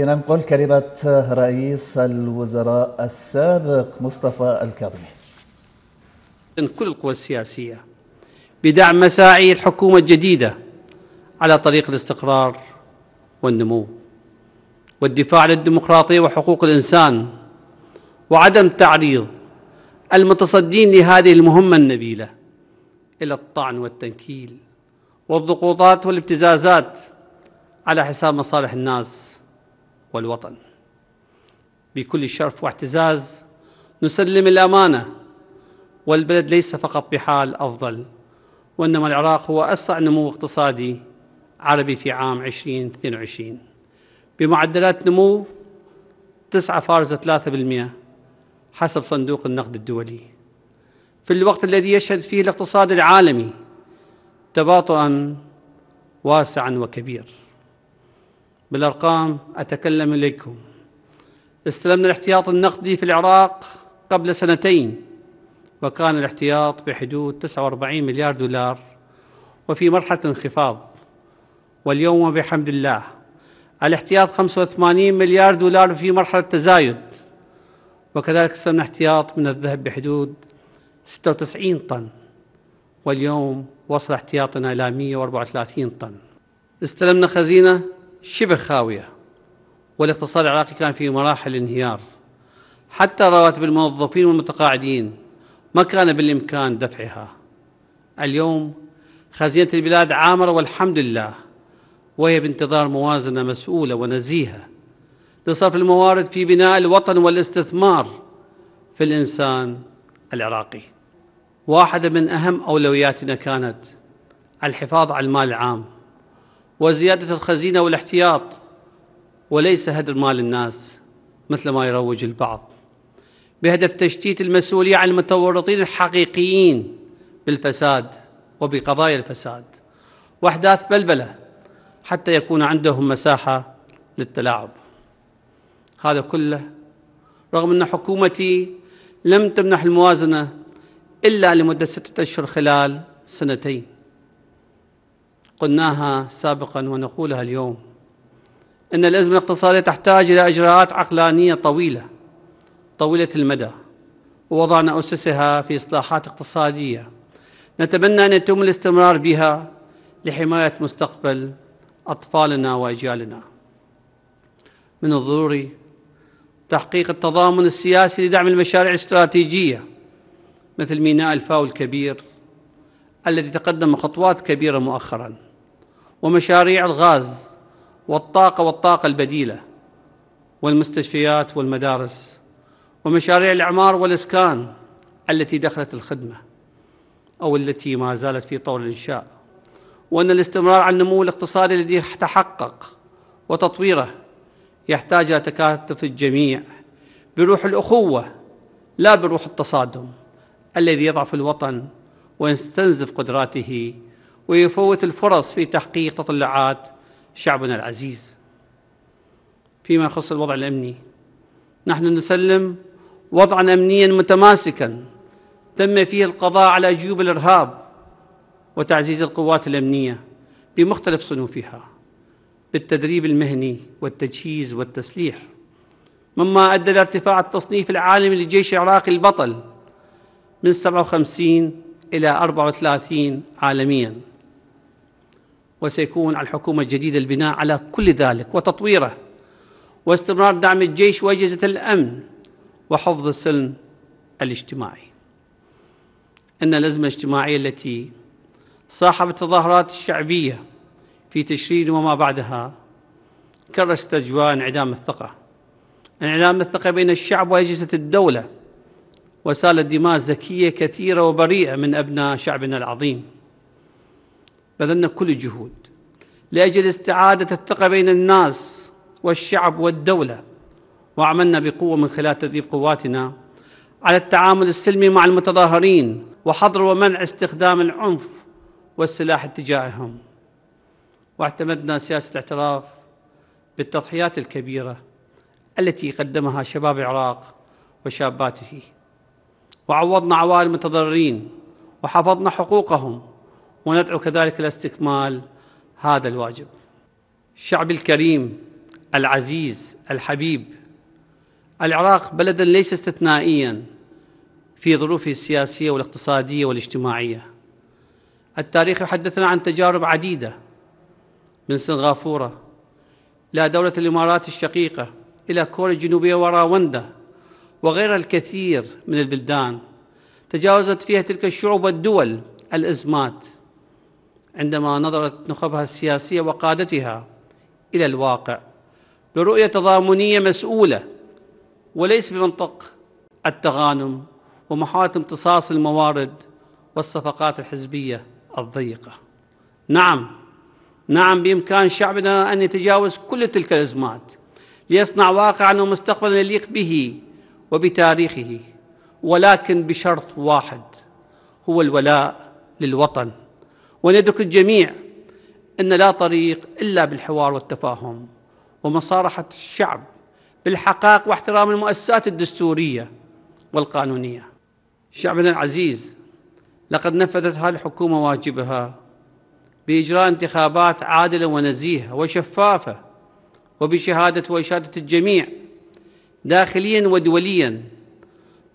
لننقل كلمة رئيس الوزراء السابق مصطفى الكاظمي كل القوى السياسية بدعم مساعي الحكومة الجديدة على طريق الاستقرار والنمو والدفاع عن الديمقراطية وحقوق الإنسان وعدم تعريض المتصدين لهذه المهمة النبيلة إلى الطعن والتنكيل والضغوطات والابتزازات على حساب مصالح الناس والوطن بكل شرف واعتزاز نسلم الأمانة والبلد ليس فقط بحال أفضل وإنما العراق هو أسرع نمو اقتصادي عربي في عام 2022 بمعدلات نمو 9 3% حسب صندوق النقد الدولي في الوقت الذي يشهد فيه الاقتصاد العالمي تباطؤا واسعا وكبير بالأرقام أتكلم إليكم استلمنا الاحتياط النقدي في العراق قبل سنتين وكان الاحتياط بحدود 49 مليار دولار وفي مرحلة انخفاض واليوم بحمد الله الاحتياط 85 مليار دولار في مرحلة تزايد وكذلك استلمنا احتياط من الذهب بحدود 96 طن واليوم وصل احتياطنا إلى 134 طن استلمنا خزينة شبه خاوية والاقتصاد العراقي كان في مراحل انهيار حتى رواتب الموظفين والمتقاعدين ما كان بالإمكان دفعها اليوم خزينة البلاد عامرة والحمد لله وهي بانتظار موازنة مسؤولة ونزيهة لصرف الموارد في بناء الوطن والاستثمار في الإنسان العراقي واحدة من أهم أولوياتنا كانت الحفاظ على المال العام وزيادة الخزينة والاحتياط وليس هدر مال الناس مثل ما يروج البعض بهدف تشتيت المسؤولية عن المتورطين الحقيقيين بالفساد وبقضايا الفساد وأحداث بلبلة حتى يكون عندهم مساحة للتلاعب هذا كله رغم أن حكومتي لم تمنح الموازنة إلا لمدة ستة أشهر خلال سنتين قلناها سابقا ونقولها اليوم ان الازمه الاقتصاديه تحتاج الى اجراءات عقلانيه طويله طويله المدى ووضعنا اسسها في اصلاحات اقتصاديه نتمنى ان يتم الاستمرار بها لحمايه مستقبل اطفالنا واجيالنا من الضروري تحقيق التضامن السياسي لدعم المشاريع الاستراتيجيه مثل ميناء الفاو الكبير الذي تقدم خطوات كبيرة مؤخرا ومشاريع الغاز والطاقة والطاقة البديلة والمستشفيات والمدارس ومشاريع الإعمار والإسكان التي دخلت الخدمة أو التي ما زالت في طور الإنشاء وأن الاستمرار على النمو الاقتصادي الذي تحقق وتطويره يحتاج إلى تكاتف الجميع بروح الأخوة لا بروح التصادم الذي يضعف الوطن ويستنزف قدراته ويفوت الفرص في تحقيق تطلعات شعبنا العزيز فيما يخص الوضع الامني نحن نسلم وضعا امنيا متماسكا تم فيه القضاء على جيوب الارهاب وتعزيز القوات الامنيه بمختلف صنوفها بالتدريب المهني والتجهيز والتسليح مما ادى لارتفاع التصنيف العالمي للجيش العراقي البطل من 57 إلى 34 عالميا وسيكون على الحكومة الجديدة البناء على كل ذلك وتطويره واستمرار دعم الجيش وأجهزة الأمن وحفظ السلم الاجتماعي أن الأزمة الاجتماعية التي صاحبت التظاهرات الشعبية في تشرين وما بعدها كرست أجواء انعدام الثقة انعدام الثقة بين الشعب وأجهزة الدولة وسالت دماء زكية كثيرة وبريئة من أبناء شعبنا العظيم بذلنا كل الجهود لأجل استعادة الثقة بين الناس والشعب والدولة وعملنا بقوة من خلال تدريب قواتنا على التعامل السلمي مع المتظاهرين وحظر ومنع استخدام العنف والسلاح اتجاههم واعتمدنا سياسة الاعتراف بالتضحيات الكبيرة التي قدمها شباب العراق وشاباته وعوضنا عوائل المتضررين وحفظنا حقوقهم وندعو كذلك لاستكمال هذا الواجب الشعب الكريم العزيز الحبيب العراق بلدا ليس استثنائيا في ظروفه السياسيه والاقتصاديه والاجتماعيه التاريخ يحدثنا عن تجارب عديده من سنغافوره الى دوله الامارات الشقيقه الى كوريا الجنوبيه وراوندا وغير الكثير من البلدان تجاوزت فيها تلك الشعوب والدول الأزمات عندما نظرت نخبها السياسية وقادتها إلى الواقع برؤية تضامنية مسؤولة وليس بمنطق التغانم ومحاولة امتصاص الموارد والصفقات الحزبية الضيقة نعم نعم بإمكان شعبنا أن يتجاوز كل تلك الأزمات ليصنع واقعا ومستقبلا يليق به وبتاريخه ولكن بشرط واحد هو الولاء للوطن وندرك الجميع ان لا طريق الا بالحوار والتفاهم ومصارحه الشعب بالحقائق واحترام المؤسسات الدستوريه والقانونيه. شعبنا العزيز لقد نفذت هذه الحكومه واجبها باجراء انتخابات عادله ونزيهه وشفافه وبشهاده واشاده الجميع داخليا ودوليا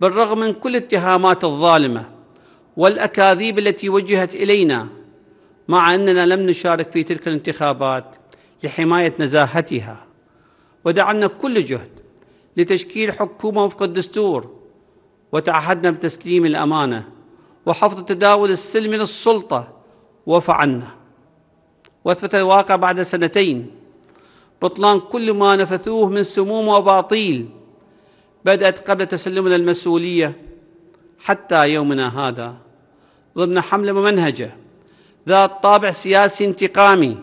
بالرغم من كل الاتهامات الظالمه والاكاذيب التي وجهت الينا مع اننا لم نشارك في تلك الانتخابات لحمايه نزاهتها ودعنا كل جهد لتشكيل حكومه وفق الدستور وتعهدنا بتسليم الامانه وحفظ التداول السلمي للسلطه وفعلنا واثبت الواقع بعد سنتين بطلان كل ما نفثوه من سموم وباطيل بدأت قبل تسلمنا المسؤولية حتى يومنا هذا ضمن حملة ممنهجة ذات طابع سياسي انتقامي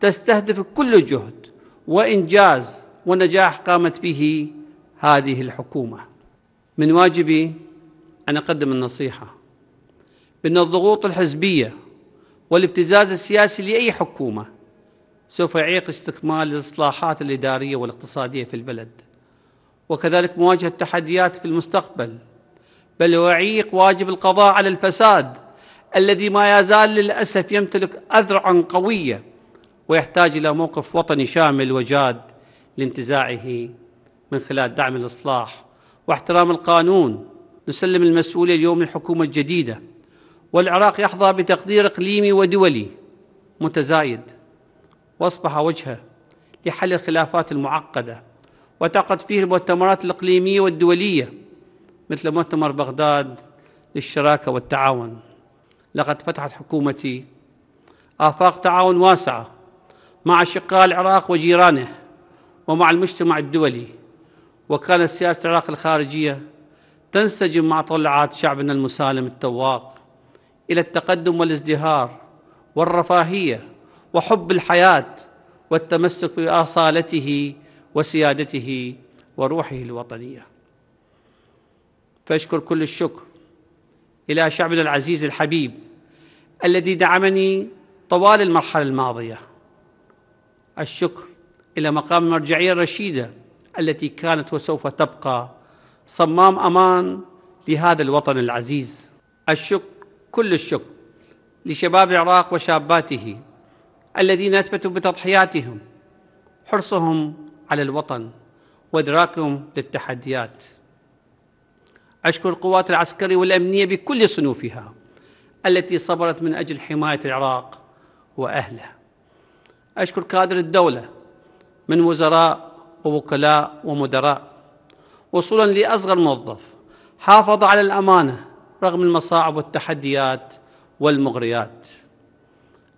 تستهدف كل جهد وإنجاز ونجاح قامت به هذه الحكومة من واجبي أن أقدم النصيحة بأن الضغوط الحزبية والابتزاز السياسي لأي حكومة سوف يعيق استكمال الإصلاحات الإدارية والاقتصادية في البلد وكذلك مواجهة تحديات في المستقبل بل ويعيق واجب القضاء على الفساد الذي ما يزال للأسف يمتلك أذرعا قوية ويحتاج إلى موقف وطني شامل وجاد لانتزاعه من خلال دعم الإصلاح واحترام القانون نسلم المسؤولية اليوم للحكومة الجديدة والعراق يحظى بتقدير إقليمي ودولي متزايد وأصبح وجهة لحل الخلافات المعقده وتعقد فيه المؤتمرات الإقليمية والدولية مثل مؤتمر بغداد للشراكة والتعاون لقد فتحت حكومتي آفاق تعاون واسعة مع أشقاء العراق وجيرانه ومع المجتمع الدولي وكانت سياسة العراق الخارجية تنسجم مع طلعات شعبنا المسالم التواق إلى التقدم والازدهار والرفاهية وحب الحياة والتمسك بأصالته وسيادته وروحه الوطنيه فاشكر كل الشكر الى شعبنا العزيز الحبيب الذي دعمني طوال المرحله الماضيه الشكر الى مقام المرجعيه الرشيده التي كانت وسوف تبقى صمام امان لهذا الوطن العزيز الشكر كل الشكر لشباب العراق وشاباته الذين اثبتوا بتضحياتهم حرصهم على الوطن وإدراكهم للتحديات أشكر القوات العسكرية والأمنية بكل صنوفها التي صبرت من أجل حماية العراق وأهله أشكر كادر الدولة من وزراء ووكلاء ومدراء وصولا لأصغر موظف حافظ على الأمانة رغم المصاعب والتحديات والمغريات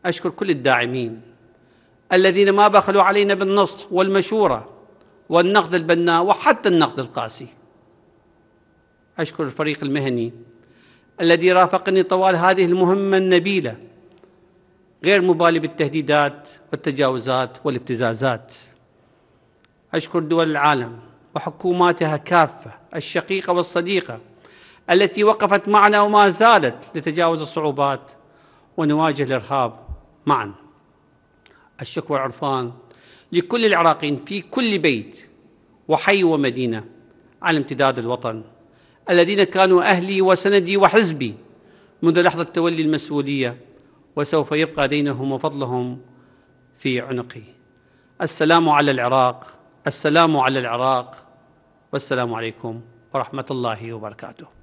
أشكر كل الداعمين الذين ما بخلوا علينا بالنصح والمشورة والنقد البناء وحتى النقد القاسي أشكر الفريق المهني الذي رافقني طوال هذه المهمة النبيلة غير مبالي بالتهديدات والتجاوزات والابتزازات أشكر دول العالم وحكوماتها كافة الشقيقة والصديقة التي وقفت معنا وما زالت لتجاوز الصعوبات ونواجه الإرهاب معاً الشكوى والعرفان لكل العراقيين في كل بيت وحي ومدينة على امتداد الوطن الذين كانوا أهلي وسندي وحزبي منذ لحظة تولي المسؤولية وسوف يبقى دينهم وفضلهم في عنقي السلام على العراق السلام على العراق والسلام عليكم ورحمة الله وبركاته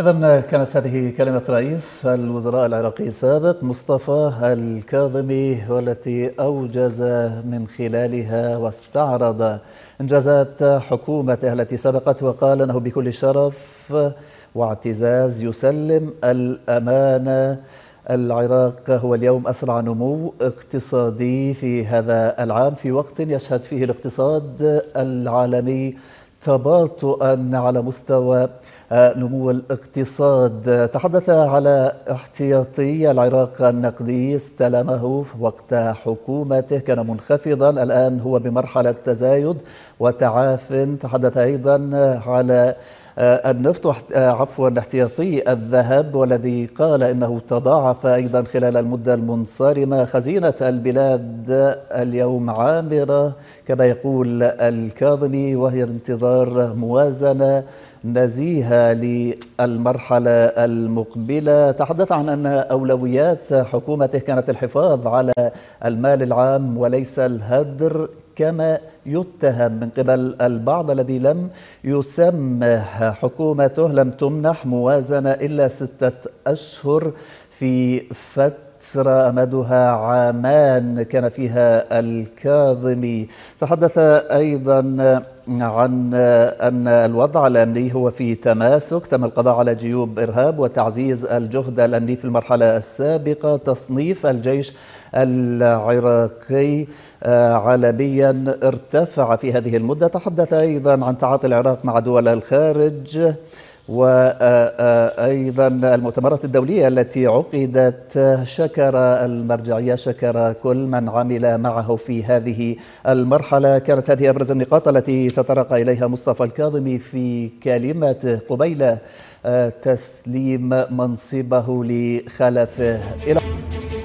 إذا كانت هذه كلمة رئيس الوزراء العراقي السابق مصطفى الكاظمي والتي أوجز من خلالها واستعرض إنجازات حكومته التي سبقت وقال أنه بكل شرف واعتزاز يسلم الأمانة العراق هو اليوم أسرع نمو اقتصادي في هذا العام في وقت يشهد فيه الاقتصاد العالمي تباطؤا على مستوى نمو الاقتصاد تحدث على احتياطي العراق النقدي استلمه وقت حكومته كان منخفضا الآن هو بمرحلة تزايد وتعاف تحدث أيضا على آه، النفط آه، عفوا احتياطي الذهب والذي قال انه تضاعف ايضا خلال المده المنصرمه خزينه البلاد اليوم عامره كما يقول الكاظمي وهي بانتظار موازنه نزيهة للمرحلة المقبلة تحدث عن أن أولويات حكومته كانت الحفاظ على المال العام وليس الهدر كما يتهم من قبل البعض الذي لم يسمح حكومته لم تمنح موازنة إلا ستة أشهر في فترة سر أمدها عامان كان فيها الكاظمي تحدث أيضا عن أن الوضع الأمني هو في تماسك تم القضاء على جيوب إرهاب وتعزيز الجهد الأمني في المرحلة السابقة تصنيف الجيش العراقي آه، عالميا ارتفع في هذه المدة تحدث أيضا عن تعاطي العراق مع دول الخارج وأيضا المؤتمرات الدولية التي عقدت شكر المرجعية شكر كل من عمل معه في هذه المرحلة كانت هذه أبرز النقاط التي تطرق إليها مصطفى الكاظمي في كلمته قبيل آه، تسليم منصبه لخلفه إلى